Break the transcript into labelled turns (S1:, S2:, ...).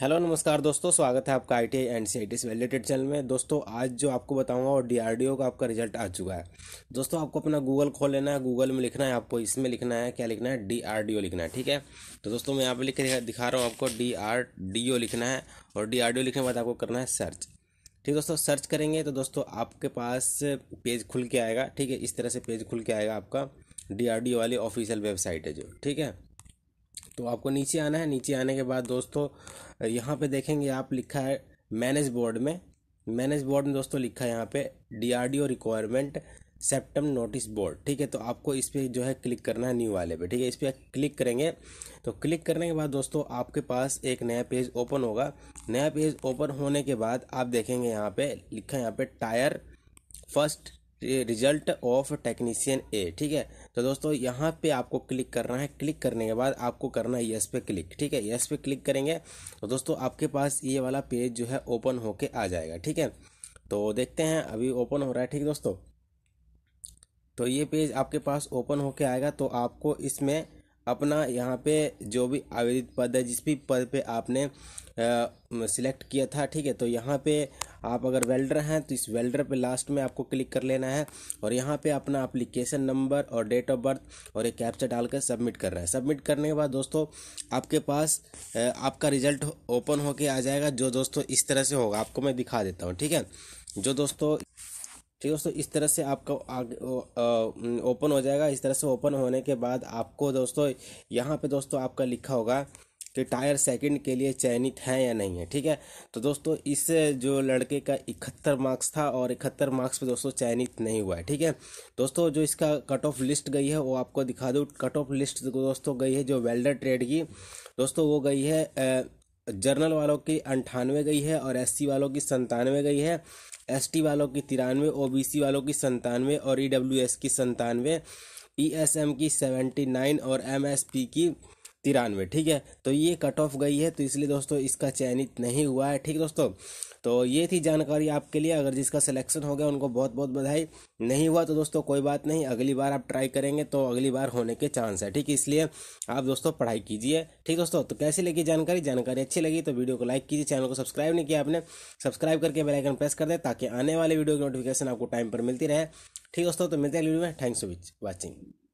S1: hello नमस्कार दोस्तों स्वागत है आपका आई टी एंड सी आई से रिलेटेड चैनल में दोस्तों आज जो आपको बताऊंगा वो डीआरडीओ का आपका रिजल्ट आ चुका है दोस्तों आपको अपना गूगल खोल लेना है गूगल में लिखना है आपको इसमें लिखना है क्या लिखना है डीआरडीओ लिखना है ठीक है तो दोस्तों मैं यहाँ पे लिख दिखा रहा हूँ आपको डी लिखना है और डी लिखने के बाद आपको करना है सर्च ठीक है दोस्तों सर्च करेंगे तो दोस्तों आपके पास पेज खुल के आएगा ठीक है इस तरह से पेज खुल के आएगा आपका डी वाली ऑफिशियल वेबसाइट है जो ठीक है तो आपको नीचे आना है नीचे आने के बाद दोस्तों यहाँ पे देखेंगे आप लिखा है मैनेज बोर्ड में मैनेज बोर्ड में दोस्तों लिखा है यहाँ पे DRDO requirement CEPTAM notice board ठीक है तो आपको इस पर जो है क्लिक करना है न्यू वाले पे ठीक है इस पर क्लिक करेंगे तो क्लिक करने के बाद दोस्तों आपके पास एक नया पेज ओपन होगा नया पेज ओपन होने के बाद आप देखेंगे यहाँ पे लिखा है यहाँ पे tier first result of technician A ठीक है तो दोस्तों यहाँ पे आपको क्लिक करना है क्लिक करने के बाद आपको करना है यस पे क्लिक ठीक है यस पे क्लिक करेंगे तो दोस्तों आपके पास ये वाला पेज जो है ओपन होके आ जाएगा ठीक है तो देखते हैं अभी ओपन हो रहा है ठीक है दोस्तों तो ये पेज आपके पास ओपन होके आएगा तो आपको इसमें अपना यहाँ पे जो भी आवेदित पद है जिस भी पद पे आपने सिलेक्ट किया था ठीक है तो यहाँ पे आप अगर वेल्डर हैं तो इस वेल्डर पे लास्ट में आपको क्लिक कर लेना है और यहाँ पे अपना अप्लीकेशन नंबर और डेट ऑफ बर्थ और एक कैप्चा डालकर सबमिट कर रहे हैं सबमिट करने के बाद दोस्तों आपके पास आपका रिजल्ट ओपन होके आ जाएगा जो दोस्तों इस तरह से होगा आपको मैं दिखा देता हूँ ठीक है जो दोस्तों ठीक है दोस्तों इस तरह से आपका ओपन हो जाएगा इस तरह से ओपन होने के बाद आपको दोस्तों यहाँ पे दोस्तों आपका लिखा होगा कि टायर सेकंड के लिए चयनित हैं या नहीं है ठीक है तो दोस्तों इस जो लड़के का इकहत्तर मार्क्स था और इकहत्तर मार्क्स पर दोस्तों चयनित नहीं हुआ है ठीक है दोस्तों जो इसका कट ऑफ लिस्ट गई है वो आपको दिखा दूँ कट ऑफ लिस्ट दोस्तों गई है जो वेल्डर ट्रेड की दोस्तों वो गई है जर्नल वालों की अंठानवे गई है और एस वालों की संतानवे गई है एस वालों की तिरानवे ओ वालों की संतानवे और ई की संतानवे ई की सेवेंटी नाइन और एम की तिरानवे ठीक है तो ये कट ऑफ गई है तो इसलिए दोस्तों इसका चयनित नहीं हुआ है ठीक दोस्तों तो ये थी जानकारी आपके लिए अगर जिसका सिलेक्शन हो गया उनको बहुत बहुत बधाई नहीं हुआ तो दोस्तों कोई बात नहीं अगली बार आप ट्राई करेंगे तो अगली बार होने के चांस है ठीक इसलिए आप दोस्तों पढ़ाई कीजिए ठीक दोस्तों तो कैसी लगी जानकारी जानकारी अच्छी लगी तो वीडियो को लाइक कीजिए चैनल को सब्सक्राइब नहीं किया आपने सब्सक्राइब करके बेलाइकन प्रेस कर दें ताकि आने वाले वीडियो की नोटिफिकेशन आपको टाइम पर मिलती रहे ठीक दोस्तों तो मिलते हैं वीडियो में थैंक्स फॉर वॉचिंग